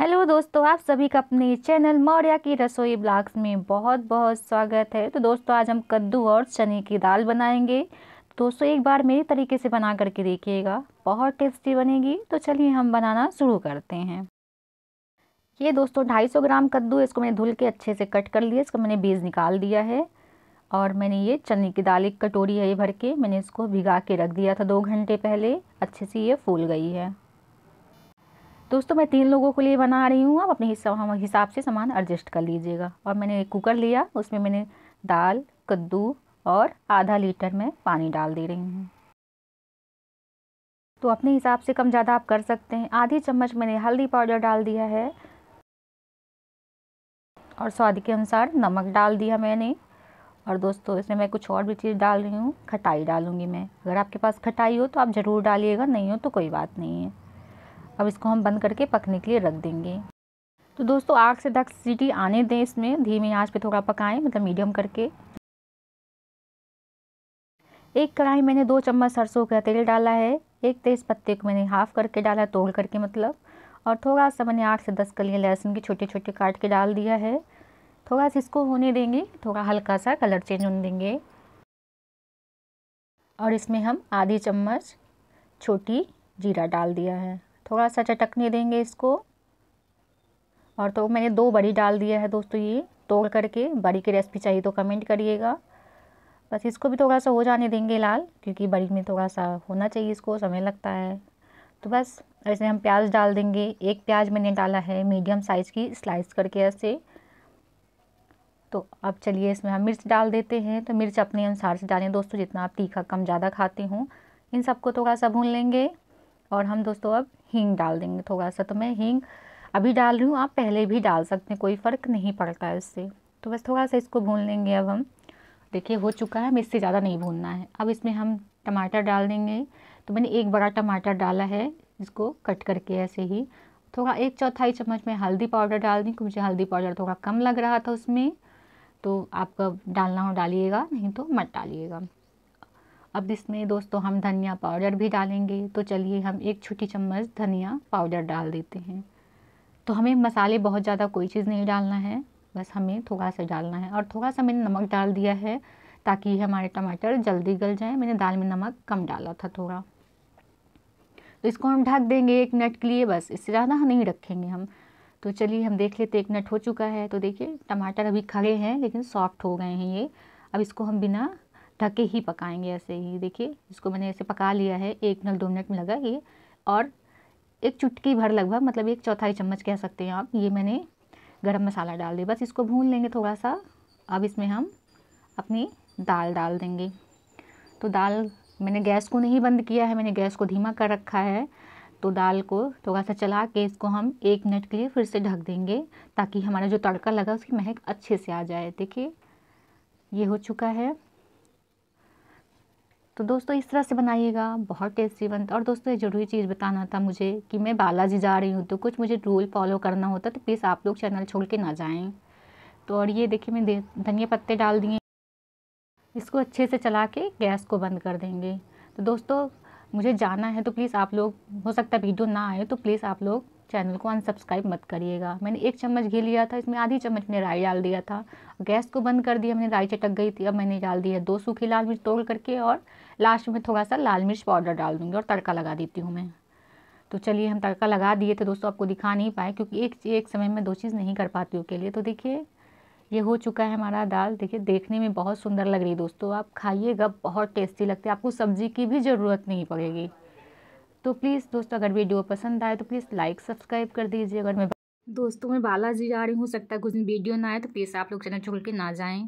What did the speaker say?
hello दोस्तों आप सभी का अपने चैनल मौर्य की रसोई ब्लॉग्स में बहुत बहुत स्वागत है तो दोस्तों आज हम कद्दू और चने की दाल बनाएंगे तो दोस्तों एक बार मेरे तरीके से बना करके देखिएगा बहुत टेस्टी बनेगी तो चलिए हम बनाना शुरू करते हैं ये दोस्तों 250 ग्राम कद्दू इसको मैंने धुल के अच्छे से कट कर लिया इसका मैंने बीज निकाल दिया है और मैंने ये चने की दाल एक कटोरी है ये भर के मैंने इसको भिगा के रख दिया था दो घंटे पहले अच्छे से ये फूल गई है दोस्तों मैं तीन लोगों के लिए बना रही हूँ आप अपने हिसाब से सामान एडजस्ट कर लीजिएगा और मैंने एक कुकर लिया उसमें मैंने दाल कद्दू और आधा लीटर में पानी डाल दे रही हूँ तो अपने हिसाब से कम ज़्यादा आप कर सकते हैं आधी चम्मच मैंने हल्दी पाउडर डाल दिया है और स्वाद के अनुसार नमक डाल दिया मैंने और दोस्तों इसमें मैं कुछ और भी चीज़ डाल रही हूँ खटाई डालूँगी मैं अगर आपके पास खटाई हो तो आप ज़रूर डालिएगा नहीं हो तो कोई बात नहीं है अब इसको हम बंद करके पकने के लिए रख देंगे तो दोस्तों आग से धक सीटी आने दें इसमें धीमी आंच पे थोड़ा पकाएं मतलब मीडियम करके एक कढ़ाई मैंने दो चम्मच सरसों का तेल डाला है एक तेज़ पत्ते को मैंने हाफ़ करके डाला है तोड़ करके मतलब और थोड़ा सा मैंने आठ से दस कलियाँ लहसुन की छोटे छोटे काट के डाल दिया है थोड़ा सा इसको होने देंगे थोड़ा हल्का सा कलर चेंज होने देंगे और इसमें हम आधी चम्मच छोटी जीरा डाल दिया है थोड़ा सा चटकने देंगे इसको और तो मैंने दो बड़ी डाल दिया है दोस्तों ये तोड़ करके बड़ी की रेसिपी चाहिए तो कमेंट करिएगा बस इसको भी थोड़ा सा हो जाने देंगे लाल क्योंकि बड़ी में थोड़ा सा होना चाहिए इसको समय लगता है तो बस ऐसे हम प्याज डाल देंगे एक प्याज मैंने डाला है मीडियम साइज़ की स्लाइस करके ऐसे तो अब चलिए इसमें हम मिर्च डाल देते हैं तो मिर्च अपने अनुसार से डालें दोस्तों जितना आप तीखा कम ज़्यादा खाते हों इन सबको थोड़ा सा भून लेंगे और हम दोस्तों अब हींग डाल देंगे थोड़ा सा तो मैं हींग अभी डाल रही हूँ आप पहले भी डाल सकते हैं कोई फ़र्क नहीं पड़ता है इससे तो बस थोड़ा सा इसको भून लेंगे अब हम देखिए हो चुका है हमें इससे ज़्यादा नहीं भूनना है अब इसमें हम टमाटर डाल देंगे तो मैंने एक बड़ा टमाटर डाला है इसको कट करके ऐसे ही थोड़ा एक चौथाई चम्मच में हल्दी पाउडर डाल दी क्योंकि मुझे हल्दी पाउडर थोड़ा कम लग रहा था उसमें तो आपका डालना हो डालिएगा नहीं तो मत डालिएगा अब इसमें दोस्तों हम धनिया पाउडर भी डालेंगे तो चलिए हम एक छोटी चम्मच धनिया पाउडर डाल देते हैं तो हमें मसाले बहुत ज़्यादा कोई चीज़ नहीं डालना है बस हमें थोड़ा सा डालना है और थोड़ा सा मैंने नमक डाल दिया है ताकि हमारे टमाटर जल्दी गल जाएँ मैंने दाल में नमक कम डाला था थोड़ा तो इसको हम ढक देंगे एक मिनट के लिए बस इससे ज़्यादा नहीं रखेंगे हम तो चलिए हम देख लेते एक मिनट हो चुका है तो देखिए टमाटर अभी खड़े हैं लेकिन सॉफ्ट हो गए हैं ये अब इसको हम बिना ढके ही पकाएंगे ऐसे ही देखिए इसको मैंने ऐसे पका लिया है एक मिनट दो मिनट में लगा ये और एक चुटकी भर लगभग मतलब एक चौथाई चम्मच कह सकते हैं आप ये मैंने गरम मसाला डाल दिया बस इसको भून लेंगे थोड़ा सा अब इसमें हम अपनी दाल डाल देंगे तो दाल मैंने गैस को नहीं बंद किया है मैंने गैस को धीमा कर रखा है तो दाल को थोड़ा सा चला के इसको हम एक मिनट के लिए फिर से ढक देंगे ताकि हमारा जो तड़का लगा उसकी महक अच्छे से आ जाए देखिए ये हो चुका है तो दोस्तों इस तरह से बनाइएगा बहुत टेस्टी बनता और दोस्तों ये ज़रूरी चीज़ बताना था मुझे कि मैं बालाजी जा रही हूँ तो कुछ मुझे रूल फॉलो करना होता तो प्लीज़ आप लोग चैनल छोड़ के ना जाएँ तो और ये देखिए मैं धनिया पत्ते डाल दिए इसको अच्छे से चला के गैस को बंद कर देंगे तो दोस्तों मुझे जाना है तो प्लीज़ आप लोग हो सकता है वीडियो ना आए तो प्लीज़ आप लोग चैनल को अनसब्सक्राइब मत करिएगा मैंने एक चम्मच घी लिया था इसमें आधी चम्मच मैंने राई डाल दिया था गैस को बंद कर दिया मैंने राई चटक गई थी अब मैंने डाल दिया दो सूखी लाल मिर्च तोड़ करके और लास्ट में थोड़ा सा लाल मिर्च पाउडर डाल दूँगी और तड़का लगा देती हूँ मैं तो चलिए हम तड़का लगा दिए थे दोस्तों आपको दिखा नहीं पाए क्योंकि एक एक समय में दो चीज़ नहीं कर पाती हूँ के लिए तो देखिए ये हो चुका है हमारा दाल देखिए देखने में बहुत सुंदर लग रही है दोस्तों आप खाइएगा बहुत टेस्टी लगती है आपको सब्ज़ी की भी ज़रूरत नहीं पड़ेगी तो प्लीज़ दोस्तों अगर वीडियो पसंद आए तो प्लीज़ लाइक सब्सक्राइब कर दीजिए अगर मैं दोस्तों मैं बालाजी जा रही हूँ सकता है कुछ दिन वीडियो ना आए तो प्लीज़ आप लोग चैनल छोड़ के ना जाएँ